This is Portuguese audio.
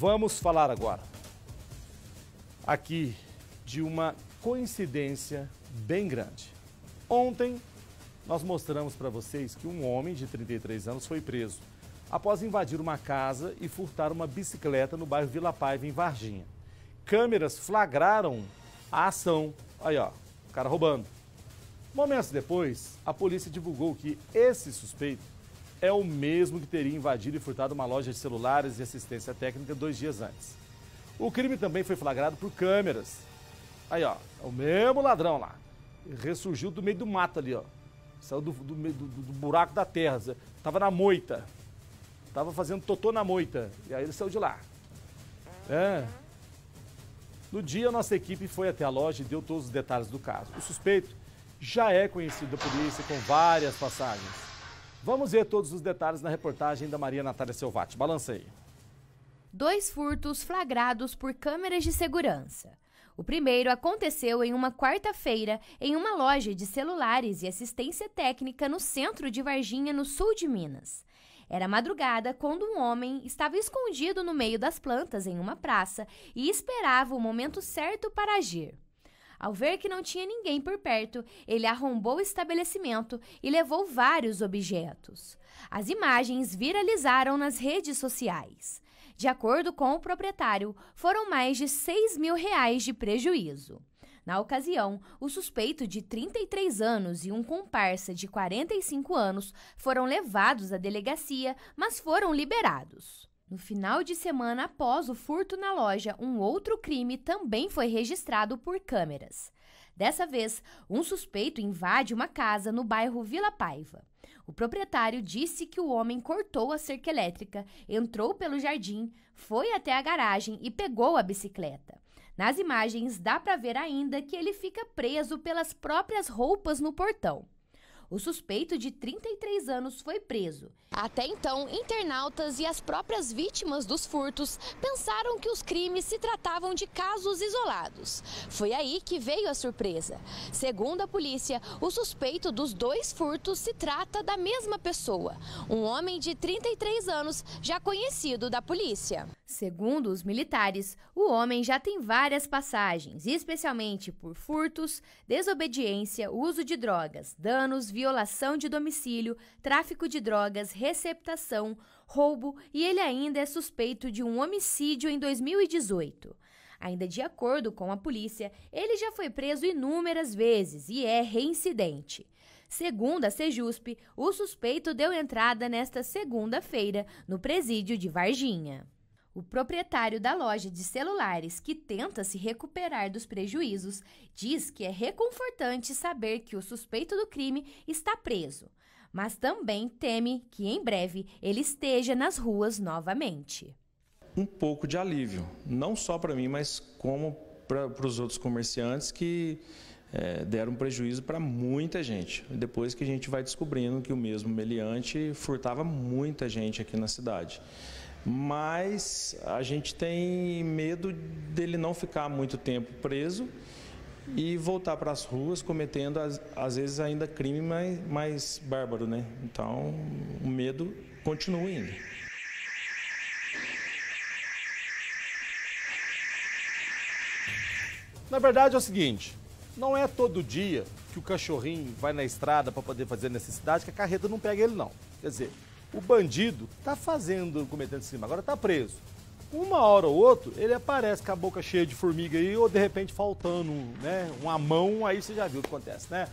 Vamos falar agora aqui de uma coincidência bem grande. Ontem nós mostramos para vocês que um homem de 33 anos foi preso após invadir uma casa e furtar uma bicicleta no bairro Vila Paiva, em Varginha. Câmeras flagraram a ação. Aí, ó, o cara roubando. Momentos depois, a polícia divulgou que esse suspeito é o mesmo que teria invadido e furtado uma loja de celulares e assistência técnica dois dias antes. O crime também foi flagrado por câmeras. Aí, ó, é o mesmo ladrão lá. Ressurgiu do meio do mato ali, ó. Saiu do, do, do, do buraco da terra. Tava na moita. Tava fazendo totô na moita. E aí ele saiu de lá. É. No dia, nossa equipe foi até a loja e deu todos os detalhes do caso. O suspeito já é conhecido da polícia com várias passagens. Vamos ver todos os detalhes na reportagem da Maria Natália Selvati. Balança aí. Dois furtos flagrados por câmeras de segurança. O primeiro aconteceu em uma quarta-feira em uma loja de celulares e assistência técnica no centro de Varginha, no sul de Minas. Era madrugada quando um homem estava escondido no meio das plantas em uma praça e esperava o momento certo para agir. Ao ver que não tinha ninguém por perto, ele arrombou o estabelecimento e levou vários objetos. As imagens viralizaram nas redes sociais. De acordo com o proprietário, foram mais de 6 mil reais de prejuízo. Na ocasião, o suspeito de 33 anos e um comparsa de 45 anos foram levados à delegacia, mas foram liberados. No final de semana após o furto na loja, um outro crime também foi registrado por câmeras. Dessa vez, um suspeito invade uma casa no bairro Vila Paiva. O proprietário disse que o homem cortou a cerca elétrica, entrou pelo jardim, foi até a garagem e pegou a bicicleta. Nas imagens dá para ver ainda que ele fica preso pelas próprias roupas no portão. O suspeito de 33 anos foi preso. Até então, internautas e as próprias vítimas dos furtos pensaram que os crimes se tratavam de casos isolados. Foi aí que veio a surpresa. Segundo a polícia, o suspeito dos dois furtos se trata da mesma pessoa, um homem de 33 anos, já conhecido da polícia. Segundo os militares, o homem já tem várias passagens, especialmente por furtos, desobediência, uso de drogas, danos, violência violação de domicílio, tráfico de drogas, receptação, roubo e ele ainda é suspeito de um homicídio em 2018. Ainda de acordo com a polícia, ele já foi preso inúmeras vezes e é reincidente. Segundo a Sejusp, o suspeito deu entrada nesta segunda-feira no presídio de Varginha. O proprietário da loja de celulares, que tenta se recuperar dos prejuízos, diz que é reconfortante saber que o suspeito do crime está preso, mas também teme que em breve ele esteja nas ruas novamente. Um pouco de alívio, não só para mim, mas como para os outros comerciantes que é, deram prejuízo para muita gente. Depois que a gente vai descobrindo que o mesmo meliante furtava muita gente aqui na cidade mas a gente tem medo dele não ficar muito tempo preso e voltar para as ruas cometendo, às, vezes, ainda crime mais, mais bárbaro, né? Então, o medo continua indo. Na verdade é o seguinte, não é todo dia que o cachorrinho vai na estrada para poder fazer necessidade que a carreta não pega ele não. Quer dizer, o bandido está fazendo, cometendo esse crime, agora está preso. Uma hora ou outra, ele aparece com a boca cheia de formiga aí, ou de repente faltando né, uma mão, aí você já viu o que acontece, né?